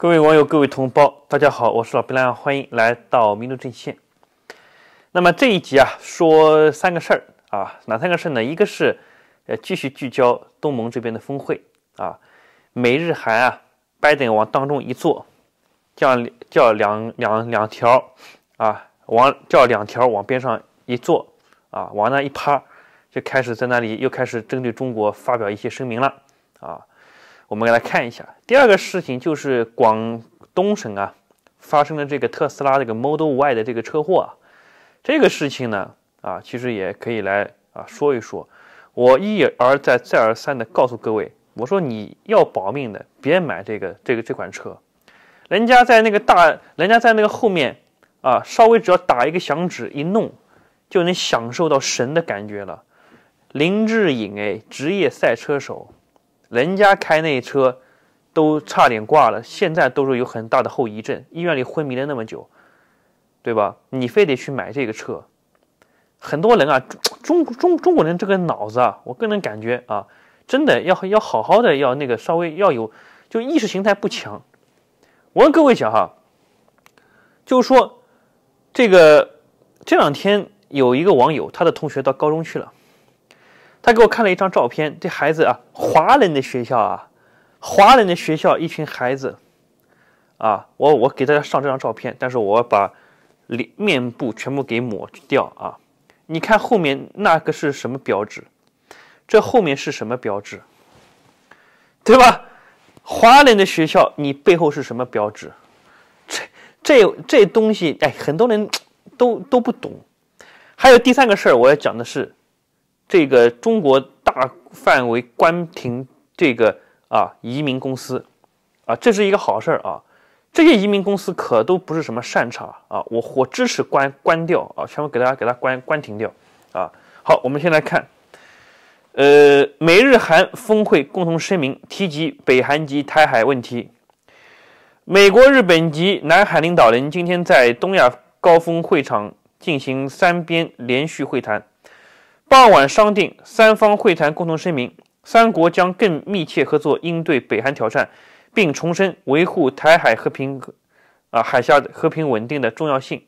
各位网友，各位同胞，大家好，我是老兵兰，欢迎来到民族阵线。那么这一集啊，说三个事儿啊，哪三个事儿呢？一个是，呃，继续聚焦东盟这边的峰会啊，美日韩啊，拜登往当中一坐，叫叫两两两条啊，往叫两条往边上一坐啊，往那一趴，就开始在那里又开始针对中国发表一些声明了啊。我们来看一下，第二个事情就是广东省啊发生的这个特斯拉这个 Model Y 的这个车祸啊，这个事情呢啊其实也可以来啊说一说。我一而再再而三的告诉各位，我说你要保命的别买这个这个这款车，人家在那个大人家在那个后面啊稍微只要打一个响指一弄就能享受到神的感觉了。林志颖哎职业赛车手。人家开那车，都差点挂了，现在都是有很大的后遗症，医院里昏迷了那么久，对吧？你非得去买这个车，很多人啊，中中中国人这个脑子啊，我个人感觉啊，真的要要好好的，要那个稍微要有，就意识形态不强。我跟各位讲哈，就是说，这个这两天有一个网友，他的同学到高中去了。他给我看了一张照片，这孩子啊，华人的学校啊，华人的学校，一群孩子，啊，我我给大家上这张照片，但是我把脸面部全部给抹掉啊。你看后面那个是什么标志？这后面是什么标志？对吧？华人的学校，你背后是什么标志？这这这东西，哎，很多人都都不懂。还有第三个事儿，我要讲的是。这个中国大范围关停这个啊移民公司，啊这是一个好事儿啊，这些移民公司可都不是什么善茬啊，我我支持关关掉啊，全部给大家给它关关停掉啊。好，我们先来看，呃，美日韩峰会共同声明提及北韩及台海问题。美国、日本及南海领导人今天在东亚高峰会场进行三边连续会谈。傍晚商定三方会谈共同声明，三国将更密切合作应对北韩挑战，并重申维护台海和平，啊海峡的和平稳定的重要性。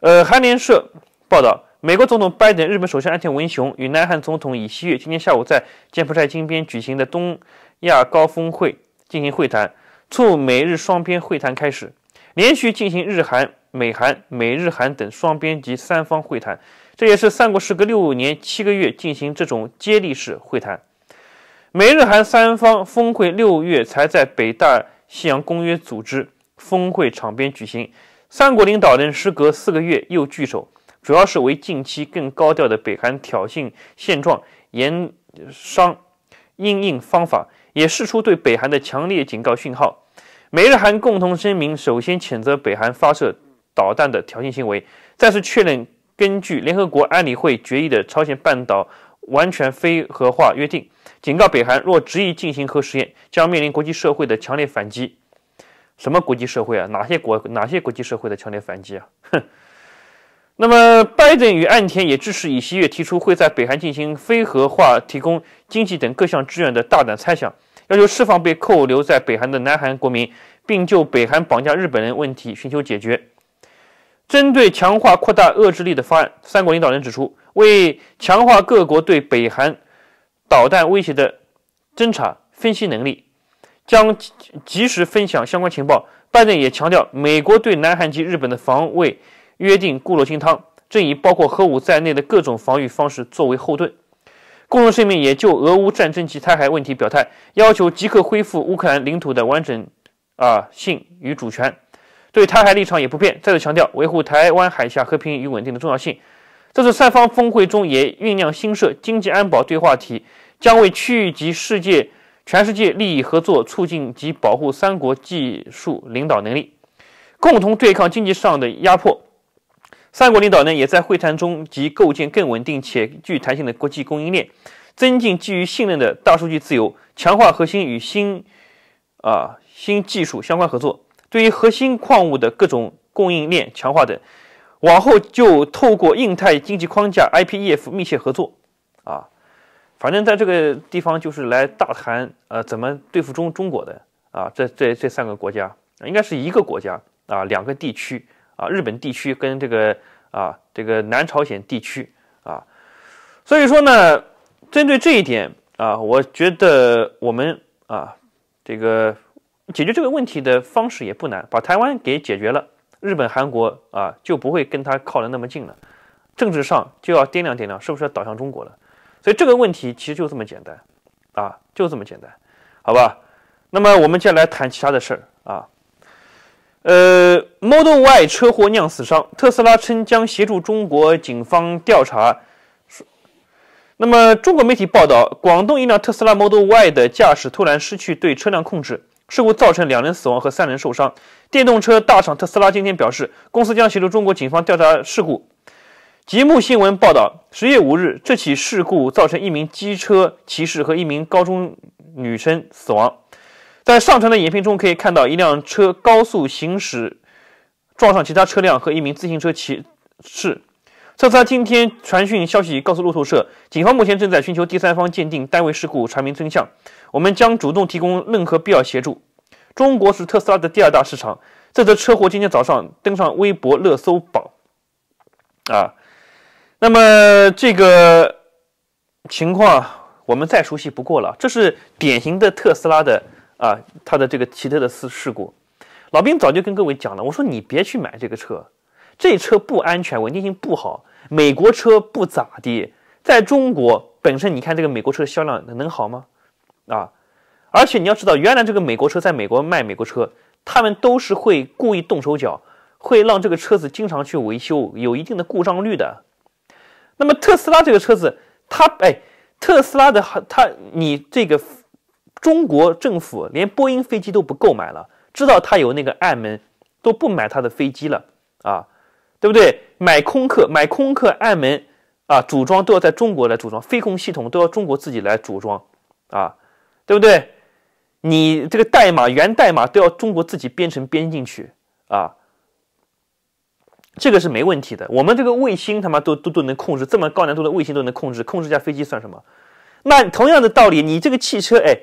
呃，韩联社报道，美国总统拜登、日本首相岸田文雄与南韩总统尹锡悦今天下午在柬埔寨金边举行的东亚高峰会进行会谈，促美日双边会谈开始，连续进行日韩、美韩、美日韩等双边及三方会谈。这也是三国时隔六年七个月进行这种接力式会谈。美日韩三方峰会六月才在北大西洋公约组织峰会场边举行，三国领导人时隔四个月又聚首，主要是为近期更高调的北韩挑衅现状，延商应应方法，也释出对北韩的强烈警告讯号。美日韩共同声明首先谴责北韩发射导弹的挑衅行为，再次确认。根据联合国安理会决议的朝鲜半岛完全非核化约定，警告北韩若执意进行核实验，将面临国际社会的强烈反击。什么国际社会啊？哪些国？哪些国际社会的强烈反击啊？哼。那么，拜登与岸田也支持尹锡悦提出会在北韩进行非核化、提供经济等各项支援的大胆猜想，要求释放被扣留在北韩的南韩国民，并就北韩绑架日本人问题寻求解决。针对强化扩大遏制力的方案，三国领导人指出，为强化各国对北韩导弹威胁的侦察分析能力，将及时分享相关情报。拜登也强调，美国对南韩及日本的防卫约定固若金汤，正以包括核武在内的各种防御方式作为后盾。共同声明也就俄乌战争及台海问题表态，要求即刻恢复乌克兰领土的完整啊性与主权。对台海立场也不变，再次强调维护台湾海峡和平与稳定的重要性。这次三方峰会中也酝酿新设经济安保对话题，将为区域及世界、全世界利益合作，促进及保护三国技术领导能力，共同对抗经济上的压迫。三国领导呢，也在会谈中及构建更稳定且具弹性的国际供应链，增进基于信任的大数据自由，强化核心与新啊新技术相关合作。对于核心矿物的各种供应链强化等，往后就透过印太经济框架 （IPEF） 密切合作。啊，反正在这个地方就是来大谈呃怎么对付中中国的啊，这这这三个国家应该是一个国家啊，两个地区啊，日本地区跟这个啊这个南朝鲜地区啊。所以说呢，针对这一点啊，我觉得我们啊这个。解决这个问题的方式也不难，把台湾给解决了，日本、韩国啊就不会跟他靠的那么近了。政治上就要掂量掂量是不是要倒向中国了。所以这个问题其实就这么简单，啊，就这么简单，好吧？那么我们接下来谈其他的事儿啊。呃，Model Y 车祸酿死伤，特斯拉称将协助中国警方调查。那么中国媒体报道，广东一辆特斯拉 Model Y 的驾驶突然失去对车辆控制。事故造成两人死亡和三人受伤。电动车大厂特斯拉今天表示，公司将协助中国警方调查事故。节目新闻报道，十月五日，这起事故造成一名机车骑士和一名高中女生死亡。在上传的影片中可以看到，一辆车高速行驶，撞上其他车辆和一名自行车骑士。特斯拉今天传讯消息告诉路透社，警方目前正在寻求第三方鉴定单位事故，查明真相。我们将主动提供任何必要协助。中国是特斯拉的第二大市场，这则车祸今天早上登上微博热搜榜。啊，那么这个情况我们再熟悉不过了，这是典型的特斯拉的啊，它的这个奇特的事事故。老兵早就跟各位讲了，我说你别去买这个车。这车不安全，稳定性不好。美国车不咋地，在中国本身，你看这个美国车销量能好吗？啊！而且你要知道，原来这个美国车在美国卖美国车，他们都是会故意动手脚，会让这个车子经常去维修，有一定的故障率的。那么特斯拉这个车子，它哎，特斯拉的它，你这个中国政府连波音飞机都不购买了，知道它有那个暗门，都不买它的飞机了啊！对不对？买空客，买空客，暗门，啊，组装都要在中国来组装，飞控系统都要中国自己来组装，啊，对不对？你这个代码，源代码都要中国自己编程编进去，啊，这个是没问题的。我们这个卫星，他妈都都都能控制，这么高难度的卫星都能控制，控制一架飞机算什么？那同样的道理，你这个汽车，哎，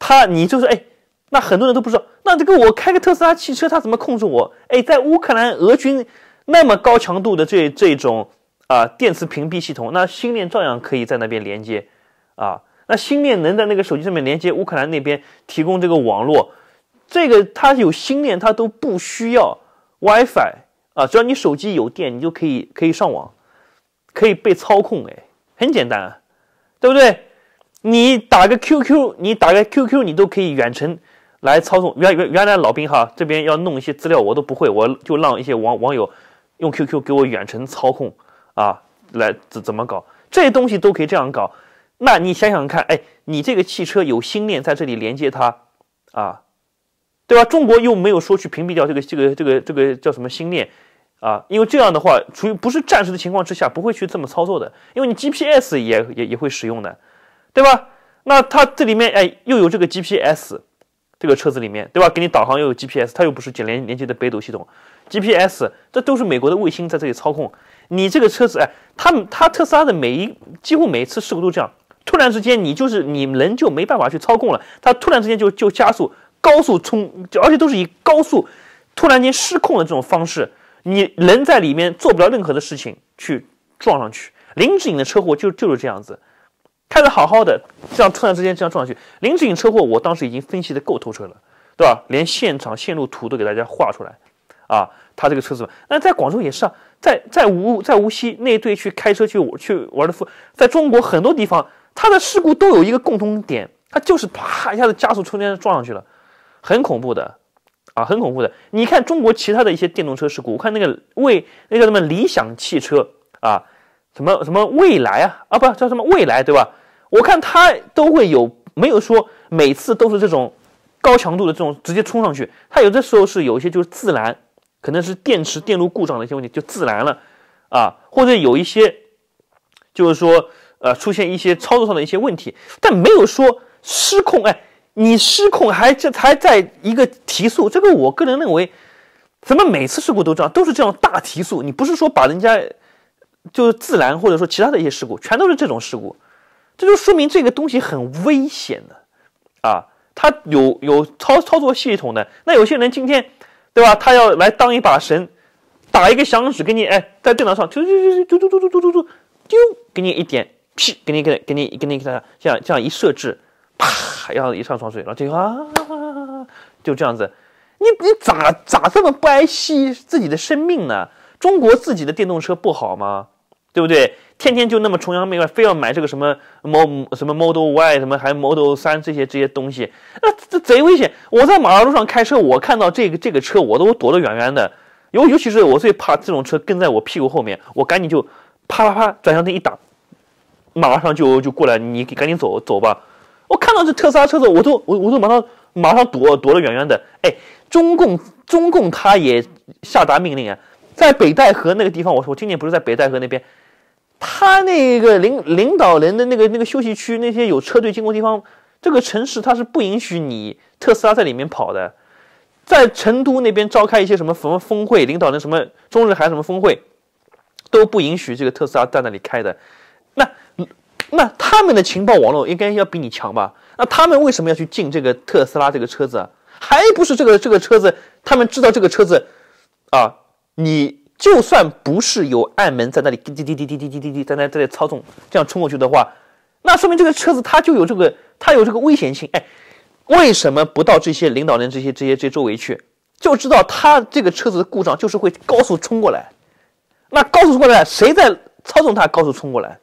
它，你就是哎，那很多人都不知道，那这个我开个特斯拉汽车，它怎么控制我？哎，在乌克兰，俄军。那么高强度的这这种啊电磁屏蔽系统，那星链照样可以在那边连接，啊，那星链能在那个手机上面连接乌克兰那边提供这个网络，这个它有星链它都不需要 WiFi 啊，只要你手机有电，你就可以可以上网，可以被操控，哎，很简单，啊，对不对？你打个 QQ，你打个 QQ，你都可以远程来操纵。原原原来老兵哈这边要弄一些资料，我都不会，我就让一些网网友。用 QQ 给我远程操控啊，来怎怎么搞？这些东西都可以这样搞。那你想想看，哎，你这个汽车有星链在这里连接它，啊，对吧？中国又没有说去屏蔽掉这个这个这个这个叫什么星链啊，因为这样的话，处于不是战时的情况之下，不会去这么操作的，因为你 GPS 也也也会使用的，对吧？那它这里面哎又有这个 GPS。这个车子里面，对吧？给你导航又有 GPS，它又不是紧连连接的北斗系统，GPS，这都是美国的卫星在这里操控。你这个车子，哎，它它特斯拉的每一几乎每一次事故都这样，突然之间你就是你人就没办法去操控了，它突然之间就就加速高速冲，而且都是以高速突然间失控的这种方式，你人在里面做不了任何的事情去撞上去。林志颖的车祸就就是这样子。开的好好的，这样突然之间这样撞上去，林志颖车祸，我当时已经分析的够透彻了，对吧？连现场线路图都给大家画出来，啊，他这个车子，那在广州也是啊，在在无在无锡那队去开车去去玩的，在中国很多地方，他的事故都有一个共同点，他就是啪一下子加速冲天撞上去了，很恐怖的，啊，很恐怖的。你看中国其他的一些电动车事故，我看那个未那叫什么理想汽车啊，什么什么未来啊啊，不叫什么未来，对吧？我看他都会有，没有说每次都是这种高强度的这种直接冲上去。他有的时候是有一些就是自燃，可能是电池电路故障的一些问题就自燃了，啊，或者有一些就是说呃出现一些操作上的一些问题，但没有说失控。哎，你失控还这还在一个提速，这个我个人认为，怎么每次事故都这样，都是这种大提速？你不是说把人家就是自燃或者说其他的一些事故，全都是这种事故。这就说明这个东西很危险的，啊，它有有操操作系统的。那有些人今天，对吧？他要来当一把神，打一个响指给你，哎，在电脑上嘟嘟嘟嘟嘟嘟嘟嘟嘟嘟，丢给你一点，屁，给你给给你给你给他这样这样一设置，啪，然后一上床睡，然后就啊，就这样子，你你咋咋这么不爱惜自己的生命呢？中国自己的电动车不好吗？对不对？天天就那么崇洋媚外，非要买这个什么 mo 什么 Model Y，什么还 Model 三这些这些东西，那这贼危险！我在马路上开车，我看到这个这个车，我都躲得远远的。尤尤其是我最怕这种车跟在我屁股后面，我赶紧就啪啪啪转向灯一打，马上就就过来，你赶紧走走吧。我看到这特斯拉车子，我都我我都马上马上躲躲得远远的。哎，中共中共他也下达命令啊，在北戴河那个地方，我说我今年不是在北戴河那边。他那个领领导人的那个那个休息区，那些有车队经过地方，这个城市他是不允许你特斯拉在里面跑的。在成都那边召开一些什么什么峰会，领导人什么中日韩什么峰会，都不允许这个特斯拉在那里开的。那那他们的情报网络应该要比你强吧？那他们为什么要去进这个特斯拉这个车子？还不是这个这个车子，他们知道这个车子啊，你。就算不是有暗门在那里滴滴滴滴滴滴滴滴在那在那操纵这样冲过去的话，那说明这个车子它就有这个它有这个危险性。哎，为什么不到这些领导人这些这些这周围去，就知道他这个车子的故障就是会高速冲过来。那高速冲过来，谁在操纵它高速冲过来？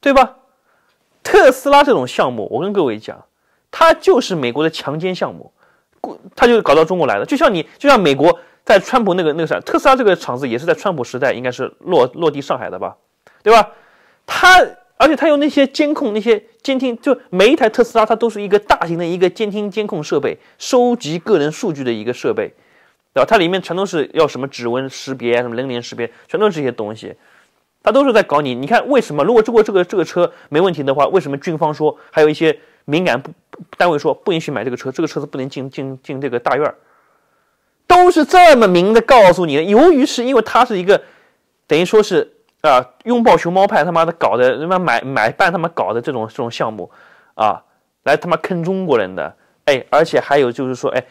对吧？特斯拉这种项目，我跟各位讲，它就是美国的强奸项目，它就搞到中国来了。就像你，就像美国。在川普那个那个啥，特斯拉这个厂子也是在川普时代，应该是落落地上海的吧，对吧？它，而且它有那些监控、那些监听，就每一台特斯拉，它都是一个大型的一个监听、监控设备，收集个人数据的一个设备，对吧？它里面全都是要什么指纹识别什么人脸识别，全都是这些东西。它都是在搞你。你看为什么？如果如果这个这个车没问题的话，为什么军方说还有一些敏感不单位说不允许买这个车？这个车子不能进进进这个大院儿。都是这么明的告诉你的。由于是因为它是一个，等于说是啊，拥抱熊猫派他妈的搞的他妈买买办他妈搞的这种这种项目，啊，来他妈坑中国人的，哎，而且还有就是说，哎，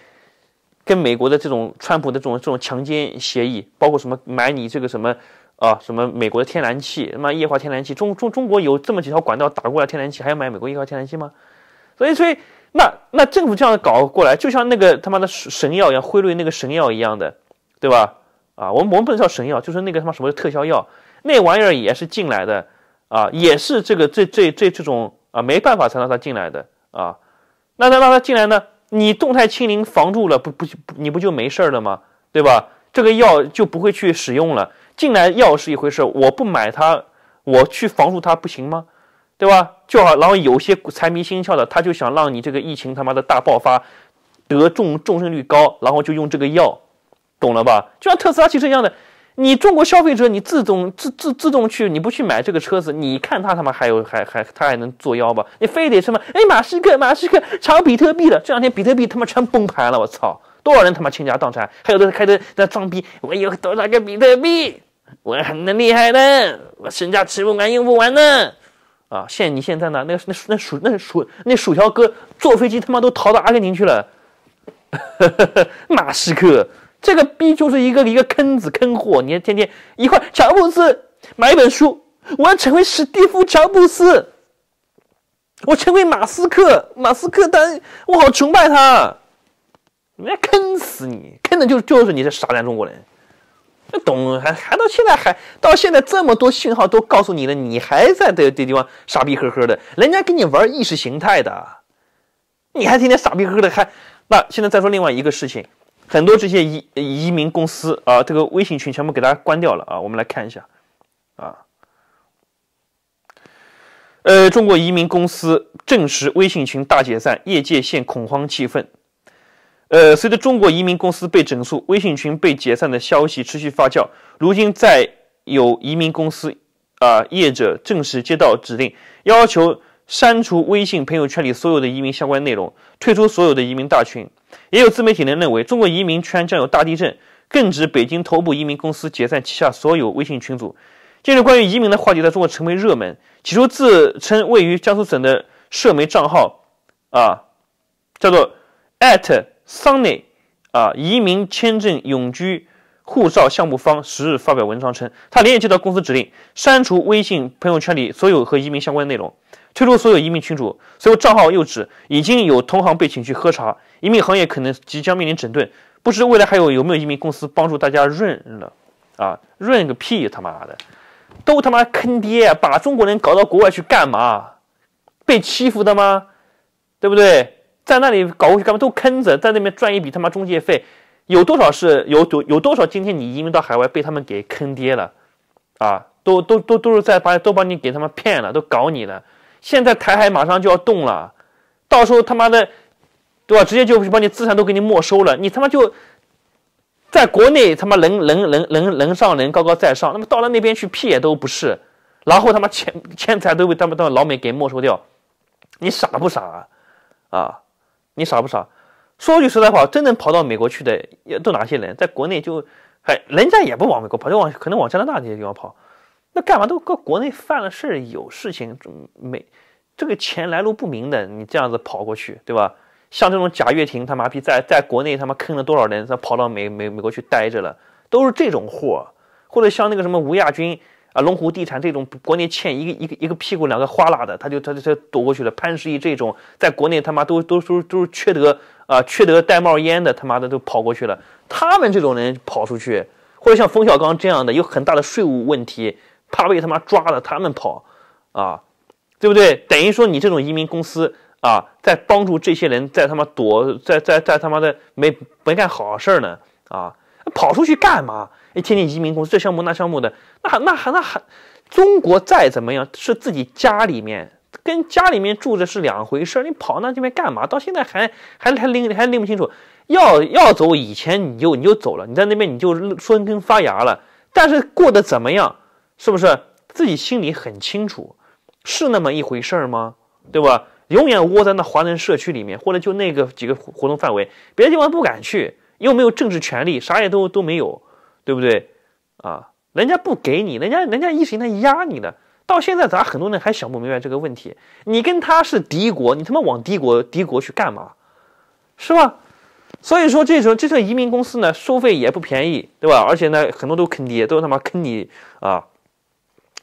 跟美国的这种川普的这种这种强奸协议，包括什么买你这个什么啊，什么美国的天然气，他妈液化天然气，中中中国有这么几条管道打过来天然气，还要买美国液化天然气吗？所以所以。那那政府这样搞过来，就像那个他妈的神药一样，辉瑞那个神药一样的，对吧？啊，我们我们不能叫神药，就是那个他妈什么特效药，那玩意儿也是进来的，啊，也是这个这这这这种啊，没办法才让它进来的啊。那那让它进来呢？你动态清零防住了，不不，你不就没事儿了吗？对吧？这个药就不会去使用了。进来药是一回事，我不买它，我去防住它不行吗？对吧？就好，然后有些财迷心窍的，他就想让你这个疫情他妈的大爆发得重重症率高，然后就用这个药，懂了吧？就像特斯拉汽车一样的，你中国消费者你自动自自自动去你不去买这个车子，你看他他妈还有还还他还能作妖吧？你非得什么？哎，马斯克马斯克炒比特币的，这两天比特币他妈全崩盘了，我操，多少人他妈倾家荡产？还有的开的在装逼，我有多少个比特币？我很能厉害的，我身价吃不完用不完呢。啊，现你现在呢？那个那那薯那薯那薯条哥坐飞机他妈都逃到阿根廷去了，马斯克这个逼就是一个一个坑子坑货，你天天一块乔布斯买一本书，我要成为史蒂夫乔布斯，我成为马斯克，马斯克，他我好崇拜他，人家坑死你，坑的就是就是你这傻蛋中国人。那 懂还还到现在还到现在这么多信号都告诉你了，你还在这这地方傻逼呵呵的，人家跟你玩意识形态的，你还天天傻逼呵呵的，还那现在再说另外一个事情，很多这些移移民公司啊，这个微信群全部给大家关掉了啊，我们来看一下啊，呃，中国移民公司证实微信群大解散，业界现恐慌气氛。呃，随着中国移民公司被整肃、微信群被解散的消息持续发酵，如今再有移民公司啊业者正式接到指令，要求删除微信朋友圈里所有的移民相关内容，退出所有的移民大群。也有自媒体人认为，中国移民圈将有大地震，更指北京头部移民公司解散旗下所有微信群组。近日，关于移民的话题在中国成为热门。起初，自称位于江苏省的社媒账号啊，叫做 at。桑 y 啊，移民签证永居护照项目方十日发表文章称，他连夜接到公司指令，删除微信朋友圈里所有和移民相关的内容，退出所有移民群组，所有账号又指已经有同行被请去喝茶，移民行业可能即将面临整顿，不知未来还有有没有移民公司帮助大家润了啊？润个屁！他妈的，都他妈坑爹，把中国人搞到国外去干嘛？被欺负的吗？对不对？在那里搞过去干嘛？都坑着，在那边赚一笔他妈中介费，有多少是有有有多少？今天你移民到海外，被他们给坑爹了，啊，都都都都是在把都把你给他们骗了，都搞你了。现在台海马上就要动了，到时候他妈的，对吧？直接就去把你资产都给你没收了，你他妈就在国内他妈人人人人人上人高高在上，那么到了那边去屁也都不是，然后他妈钱钱财都被他们老美给没收掉，你傻不傻啊？啊！你傻不傻？说句实在话，真能跑到美国去的，也都哪些人？在国内就，哎，人家也不往美国跑，就往可能往加拿大那些地方跑。那干嘛都搁国内犯了事儿，有事情没？这个钱来路不明的，你这样子跑过去，对吧？像这种贾跃亭，他妈逼在在国内他妈坑了多少人，他跑到美美美国去待着了，都是这种货，或者像那个什么吴亚军。啊，龙湖地产这种国内欠一个一个一个屁股两个花啦的，他就他就他躲过去了。潘石屹这种在国内他妈都都都都是缺德啊，缺德带冒烟的，他妈的都跑过去了。他们这种人跑出去，或者像冯小刚这样的有很大的税务问题，怕被他妈抓的，他们跑，啊，对不对？等于说你这种移民公司啊，在帮助这些人在他妈躲，在在在他妈的没没干好事儿呢，啊，跑出去干嘛？哎，天天移民公司，这项目那项目的，那还那还那还，中国再怎么样是自己家里面，跟家里面住着是两回事儿。你跑那这边干嘛？到现在还还还拎还拎不清楚。要要走以前你就你就走了，你在那边你就生根发芽了。但是过得怎么样，是不是？自己心里很清楚，是那么一回事儿吗？对吧？永远窝在那华人社区里面，或者就那个几个活动范围，别的地方不敢去，又没有政治权利，啥也都都没有。对不对啊？人家不给你，人家人家一直在压你呢。到现在，咋很多人还想不明白这个问题？你跟他是敌国，你他妈往敌国敌国去干嘛？是吧？所以说，这种这些移民公司呢，收费也不便宜，对吧？而且呢，很多都坑爹，都他妈坑你啊！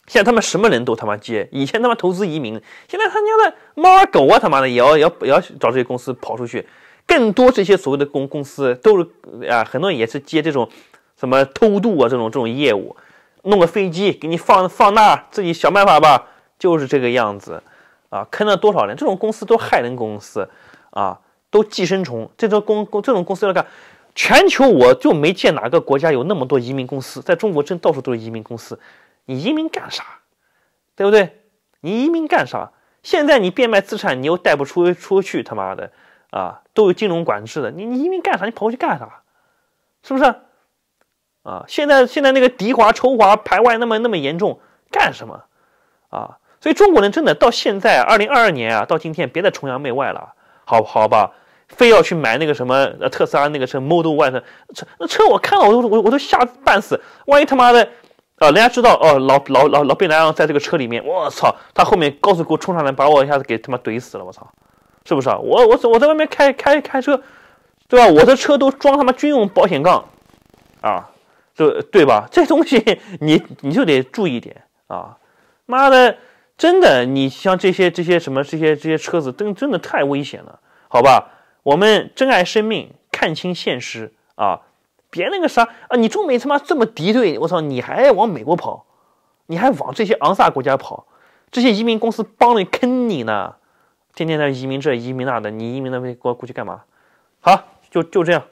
现在他们什么人都他妈接，以前他妈投资移民，现在他娘的猫啊狗啊他妈的也要要也要找这些公司跑出去。更多这些所谓的公公司都是啊，很多人也是接这种。什么偷渡啊？这种这种业务，弄个飞机给你放放大，自己想办法吧，就是这个样子，啊，坑了多少人！这种公司都害人公司，啊，都寄生虫。这种公公这种公司，要看，全球我就没见哪个国家有那么多移民公司，在中国真到处都是移民公司。你移民干啥？对不对？你移民干啥？现在你变卖资产，你又带不出出去，他妈的，啊，都有金融管制的。你你移民干啥？你跑过去干啥？是不是？啊，现在现在那个敌华仇华排外那么那么严重，干什么？啊，所以中国人真的到现在二零二二年啊，到今天别再崇洋媚外了，好好吧，非要去买那个什么特斯拉那个车 Model Y 的车，那车我看了我都我我都吓半死，万一他妈的啊，人家知道哦老老老老贝莱昂在这个车里面，我操，他后面高速给我冲上来把我一下子给他妈怼死了，我操，是不是啊？我我我在外面开开开车，对吧？我的车都装他妈军用保险杠，啊。就对吧？这东西你你就得注意点啊！妈的，真的，你像这些这些什么这些这些车子，真真的太危险了，好吧？我们珍爱生命，看清现实啊！别那个啥啊！你中美他妈这么敌对，我操，你还往美国跑，你还往这些昂萨国家跑，这些移民公司帮着坑你呢，天天在移民这移民那的，你移民那边过过去干嘛？好，就就这样。